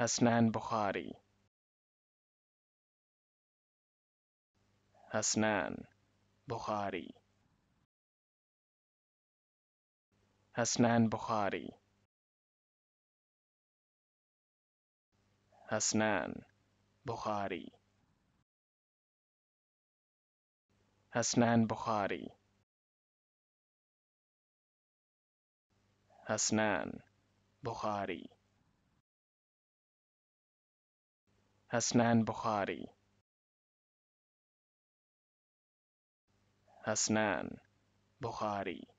حسنان بخاری حسنان بخاری حسنان بخاری حسنان بخاری حسنان بخاری حسنان بخاری حسنان بخاري حسنان بخاري